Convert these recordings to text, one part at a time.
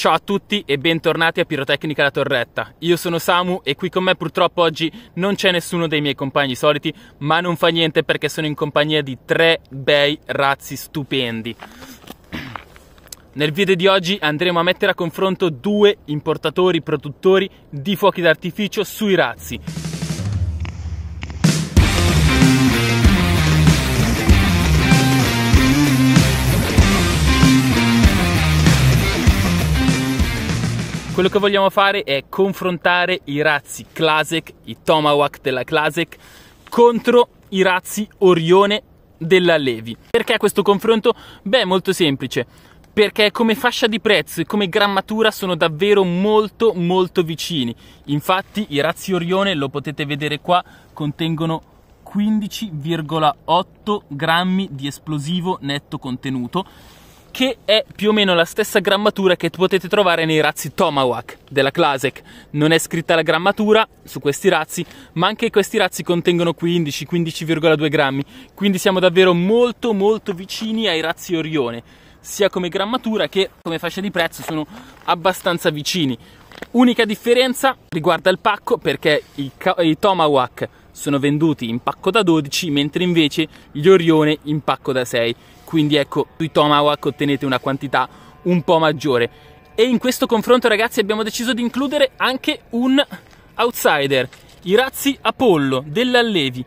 Ciao a tutti e bentornati a Pirotecnica La Torretta. Io sono Samu e qui con me purtroppo oggi non c'è nessuno dei miei compagni soliti, ma non fa niente perché sono in compagnia di tre bei razzi stupendi. Nel video di oggi andremo a mettere a confronto due importatori produttori di fuochi d'artificio sui razzi. Quello che vogliamo fare è confrontare i razzi Classic, i Tomahawk della Classic, contro i razzi Orione della Levi. Perché questo confronto? Beh, molto semplice. Perché come fascia di prezzo e come grammatura sono davvero molto molto vicini. Infatti i razzi Orione, lo potete vedere qua, contengono 15,8 grammi di esplosivo netto contenuto che è più o meno la stessa grammatura che potete trovare nei razzi Tomahawk della Classic. Non è scritta la grammatura su questi razzi, ma anche questi razzi contengono 15, 15,2 grammi, quindi siamo davvero molto molto vicini ai razzi Orione, sia come grammatura che come fascia di prezzo sono abbastanza vicini. Unica differenza riguarda il pacco perché i, i Tomahawk sono venduti in pacco da 12, mentre invece gli Orione in pacco da 6 quindi ecco sui Tomahawk ottenete una quantità un po' maggiore e in questo confronto ragazzi abbiamo deciso di includere anche un outsider i razzi Apollo dell'Allevi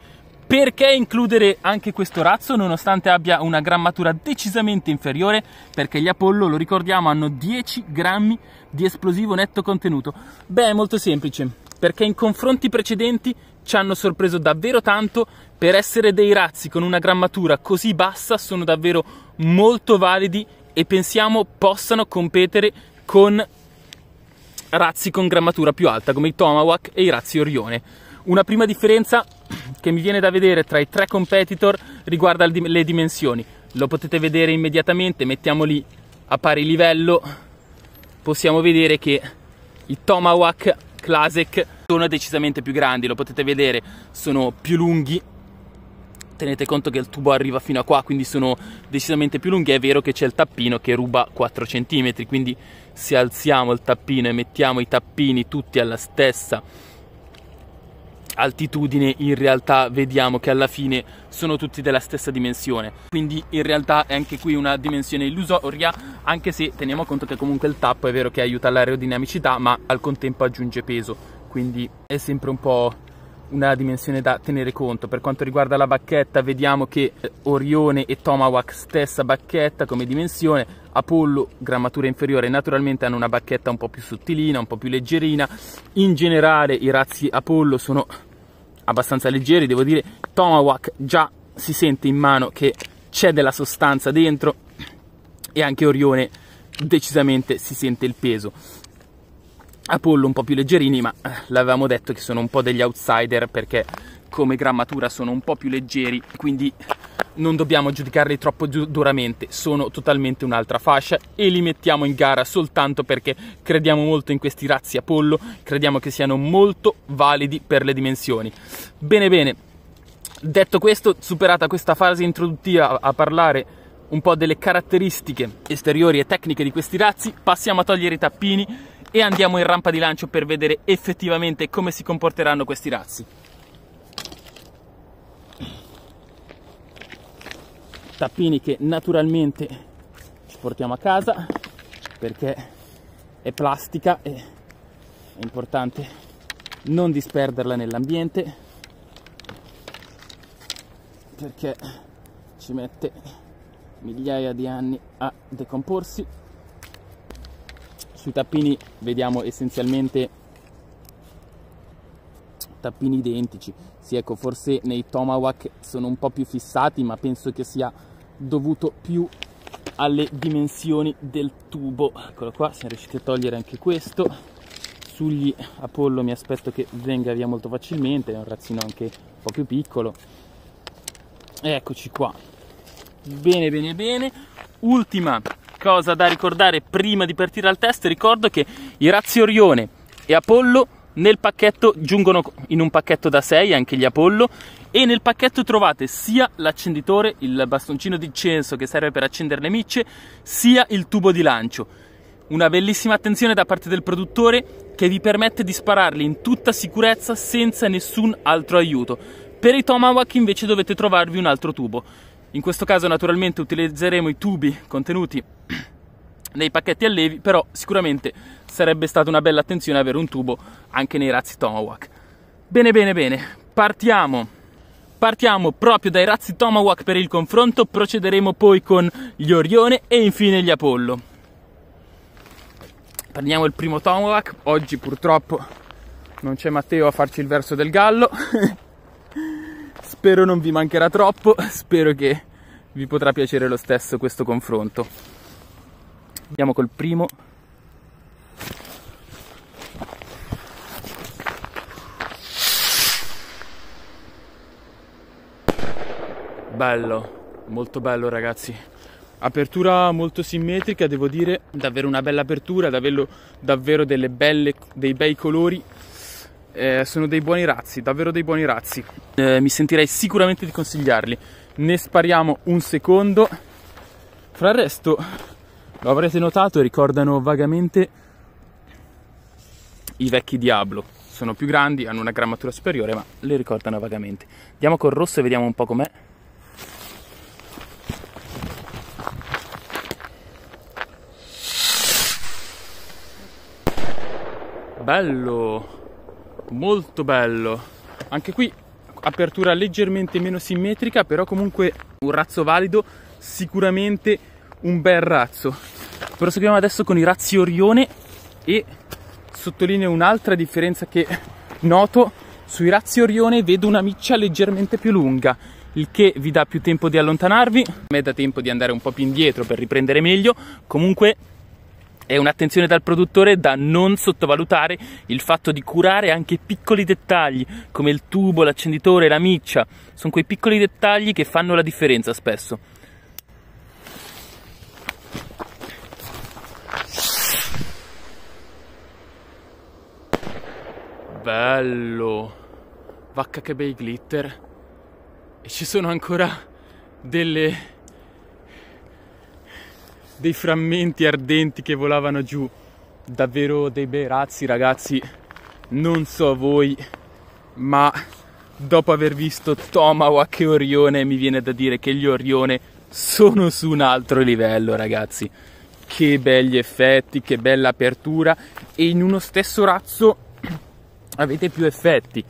perché includere anche questo razzo nonostante abbia una grammatura decisamente inferiore? Perché gli Apollo, lo ricordiamo, hanno 10 grammi di esplosivo netto contenuto. Beh, è molto semplice, perché in confronti precedenti ci hanno sorpreso davvero tanto per essere dei razzi con una grammatura così bassa sono davvero molto validi e pensiamo possano competere con razzi con grammatura più alta come i Tomahawk e i razzi Orione. Una prima differenza che mi viene da vedere tra i tre competitor riguarda le dimensioni. Lo potete vedere immediatamente, mettiamoli a pari livello, possiamo vedere che i Tomahawk Classic sono decisamente più grandi, lo potete vedere, sono più lunghi tenete conto che il tubo arriva fino a qua quindi sono decisamente più lunghi è vero che c'è il tappino che ruba 4 cm quindi se alziamo il tappino e mettiamo i tappini tutti alla stessa altitudine in realtà vediamo che alla fine sono tutti della stessa dimensione quindi in realtà è anche qui una dimensione illusoria anche se teniamo conto che comunque il tappo è vero che aiuta l'aerodinamicità ma al contempo aggiunge peso quindi è sempre un po' una dimensione da tenere conto. Per quanto riguarda la bacchetta, vediamo che eh, Orione e Tomahawk stessa bacchetta come dimensione, Apollo grammatura inferiore, naturalmente hanno una bacchetta un po' più sottilina, un po' più leggerina. In generale i razzi Apollo sono abbastanza leggeri, devo dire, Tomahawk già si sente in mano che c'è della sostanza dentro e anche Orione decisamente si sente il peso. Apollo un po' più leggerini, ma eh, l'avevamo detto che sono un po' degli outsider perché come grammatura sono un po' più leggeri, quindi non dobbiamo giudicarli troppo duramente, sono totalmente un'altra fascia e li mettiamo in gara soltanto perché crediamo molto in questi razzi Apollo, crediamo che siano molto validi per le dimensioni. Bene bene, detto questo, superata questa fase introduttiva a parlare un po' delle caratteristiche esteriori e tecniche di questi razzi, passiamo a togliere i tappini e andiamo in rampa di lancio per vedere effettivamente come si comporteranno questi razzi. Tappini che naturalmente ci portiamo a casa perché è plastica e è importante non disperderla nell'ambiente perché ci mette migliaia di anni a decomporsi sui tappini vediamo essenzialmente tappini identici sì ecco forse nei tomahawk sono un po' più fissati ma penso che sia dovuto più alle dimensioni del tubo eccolo qua siamo riusciti a togliere anche questo sugli Apollo mi aspetto che venga via molto facilmente è un razzino anche un po' più piccolo eccoci qua bene bene bene ultima qualcosa da ricordare prima di partire al test, ricordo che i razzi Orione e Apollo nel pacchetto giungono in un pacchetto da 6 anche gli Apollo e nel pacchetto trovate sia l'accenditore, il bastoncino di censo che serve per accendere le micce, sia il tubo di lancio. Una bellissima attenzione da parte del produttore che vi permette di spararli in tutta sicurezza senza nessun altro aiuto. Per i Tomahawk invece dovete trovarvi un altro tubo. In questo caso naturalmente utilizzeremo i tubi contenuti nei pacchetti allevi, però sicuramente sarebbe stata una bella attenzione avere un tubo anche nei razzi Tomahawk. Bene, bene, bene, partiamo. Partiamo proprio dai razzi Tomahawk per il confronto, procederemo poi con gli Orione e infine gli Apollo. Prendiamo il primo Tomahawk, oggi purtroppo non c'è Matteo a farci il verso del gallo. spero non vi mancherà troppo, spero che vi potrà piacere lo stesso questo confronto. Andiamo col primo. Bello, molto bello ragazzi. Apertura molto simmetrica, devo dire, davvero una bella apertura, davvero, davvero belle, dei bei colori eh, sono dei buoni razzi, davvero dei buoni razzi. Eh, mi sentirei sicuramente di consigliarli. Ne spariamo un secondo. Fra il resto, lo avrete notato, ricordano vagamente i vecchi Diablo. Sono più grandi, hanno una grammatura superiore, ma le ricordano vagamente. Andiamo col rosso e vediamo un po' com'è. Bello! molto bello. Anche qui apertura leggermente meno simmetrica, però comunque un razzo valido, sicuramente un bel razzo. Proseguiamo adesso con i razzi Orione e sottolineo un'altra differenza che noto, sui razzi Orione vedo una miccia leggermente più lunga, il che vi dà più tempo di allontanarvi, a me dà tempo di andare un po' più indietro per riprendere meglio, comunque è un'attenzione dal produttore da non sottovalutare il fatto di curare anche piccoli dettagli come il tubo, l'accenditore, la miccia. Sono quei piccoli dettagli che fanno la differenza spesso. Bello! Vacca che bei glitter! E ci sono ancora delle dei frammenti ardenti che volavano giù. Davvero dei bei razzi, ragazzi. Non so voi, ma dopo aver visto Tomahawk e Orione mi viene da dire che gli Orione sono su un altro livello, ragazzi. Che belli effetti, che bella apertura e in uno stesso razzo avete più effetti.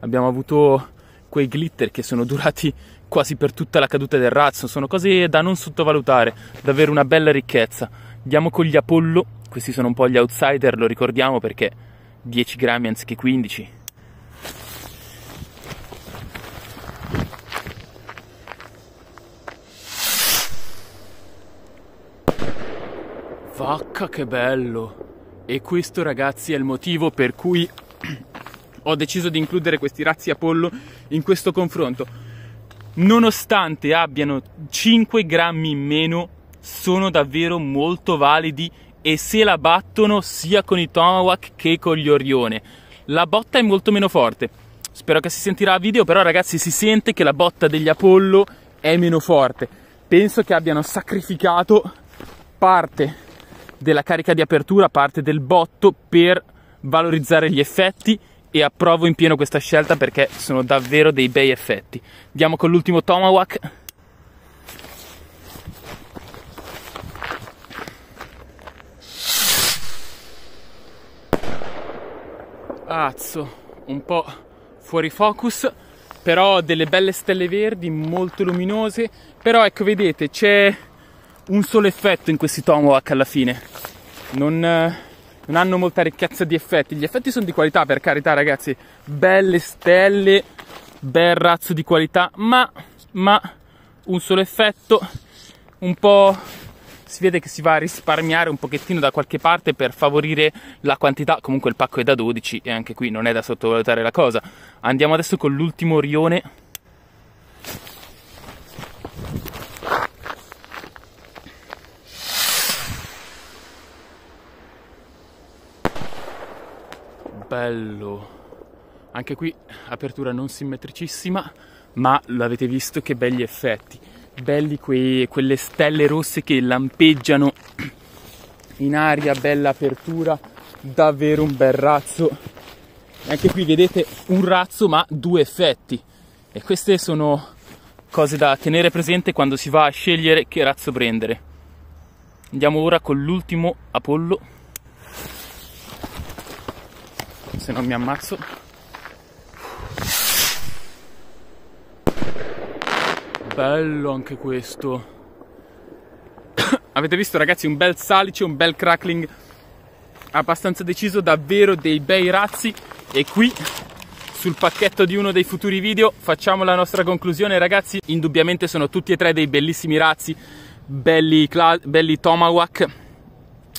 Abbiamo avuto quei glitter che sono durati quasi per tutta la caduta del razzo, sono cose da non sottovalutare, davvero una bella ricchezza. Andiamo con gli Apollo, questi sono un po' gli outsider, lo ricordiamo perché 10 grammi anziché 15. Vacca che bello! E questo ragazzi è il motivo per cui ho deciso di includere questi razzi Apollo in questo confronto nonostante abbiano 5 grammi in meno, sono davvero molto validi e se la battono sia con i Tomahawk che con gli Orione. La botta è molto meno forte. Spero che si sentirà a video, però ragazzi si sente che la botta degli Apollo è meno forte. Penso che abbiano sacrificato parte della carica di apertura, parte del botto per valorizzare gli effetti e approvo in pieno questa scelta perché sono davvero dei bei effetti. Andiamo con l'ultimo Tomahawk. Azzo, un po' fuori focus, però delle belle stelle verdi molto luminose, però ecco vedete c'è un solo effetto in questi Tomahawk alla fine. Non eh, non hanno molta ricchezza di effetti. Gli effetti sono di qualità, per carità, ragazzi. Belle stelle, bel razzo di qualità, ma, ma un solo effetto, un po' si vede che si va a risparmiare un pochettino da qualche parte per favorire la quantità. Comunque il pacco è da 12 e anche qui non è da sottovalutare la cosa. Andiamo adesso con l'ultimo rione bello. Anche qui apertura non simmetricissima, ma l'avete visto che belli effetti. Belli quei, quelle stelle rosse che lampeggiano in aria, bella apertura, davvero un bel razzo. Anche qui vedete un razzo ma due effetti. E queste sono cose da tenere presente quando si va a scegliere che razzo prendere. Andiamo ora con l'ultimo Apollo se non mi ammazzo. Bello anche questo. Avete visto ragazzi un bel salice, un bel crackling abbastanza deciso, davvero dei bei razzi e qui sul pacchetto di uno dei futuri video facciamo la nostra conclusione ragazzi indubbiamente sono tutti e tre dei bellissimi razzi belli, belli Tomahawk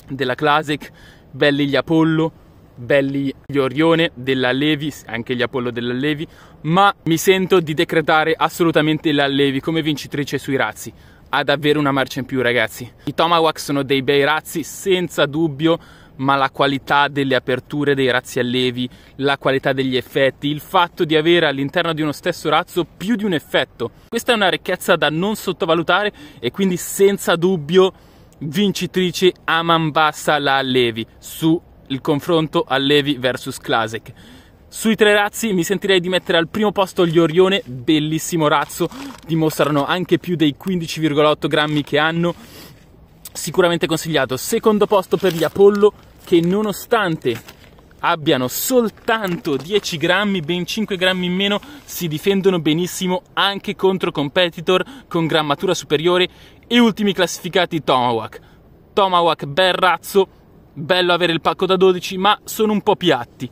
della Classic belli gli Apollo belli gli Orione della Levi, anche gli Apollo della Levi, ma mi sento di decretare assolutamente la Levi come vincitrice sui razzi. Ha davvero una marcia in più, ragazzi. I Tomahawk sono dei bei razzi, senza dubbio, ma la qualità delle aperture dei razzi a levi, la qualità degli effetti, il fatto di avere all'interno di uno stesso razzo più di un effetto. Questa è una ricchezza da non sottovalutare e quindi senza dubbio vincitrice Aman Bassa la Levi su il confronto Allevi vs Klasek. Sui tre razzi mi sentirei di mettere al primo posto gli Orione, bellissimo razzo, dimostrano anche più dei 15,8 grammi che hanno, sicuramente consigliato. Secondo posto per gli Apollo che nonostante abbiano soltanto 10 grammi, ben 5 grammi in meno, si difendono benissimo anche contro competitor con grammatura superiore e ultimi classificati Tomahawk. Tomahawk bel razzo, bello avere il pacco da 12, ma sono un po' piatti.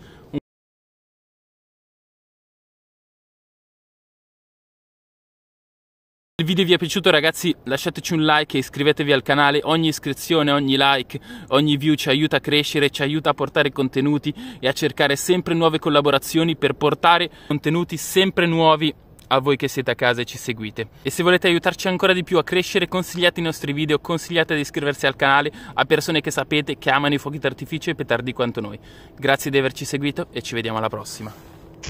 Se il video vi è piaciuto ragazzi lasciateci un like e iscrivetevi al canale, ogni iscrizione, ogni like, ogni view ci aiuta a crescere, ci aiuta a portare contenuti e a cercare sempre nuove collaborazioni per portare contenuti sempre nuovi a voi che siete a casa e ci seguite. E se volete aiutarci ancora di più a crescere, consigliate i nostri video, consigliate di iscriversi al canale a persone che sapete che amano i fuochi d'artificio e petardi quanto noi. Grazie di averci seguito e ci vediamo alla prossima.